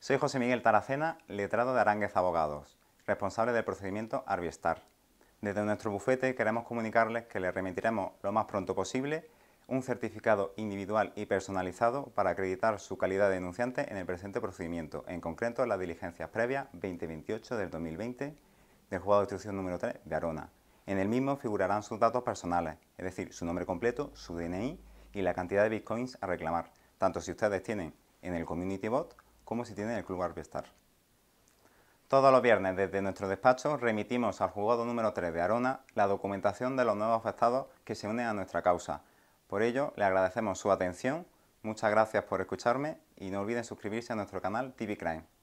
Soy José Miguel Taracena, letrado de Aránguez Abogados, responsable del procedimiento Arbiestar. Desde nuestro bufete queremos comunicarles que le remitiremos lo más pronto posible un certificado individual y personalizado para acreditar su calidad de denunciante en el presente procedimiento, en concreto en las diligencias previas 2028 del 2020 del juzgado de instrucción número 3 de Arona. En el mismo figurarán sus datos personales, es decir, su nombre completo, su DNI y la cantidad de bitcoins a reclamar, tanto si ustedes tienen en el community bot como si tiene el Club Arbiestar. Todos los viernes desde nuestro despacho remitimos al juzgado número 3 de Arona la documentación de los nuevos afectados que se unen a nuestra causa. Por ello, le agradecemos su atención, muchas gracias por escucharme y no olviden suscribirse a nuestro canal TV Crime.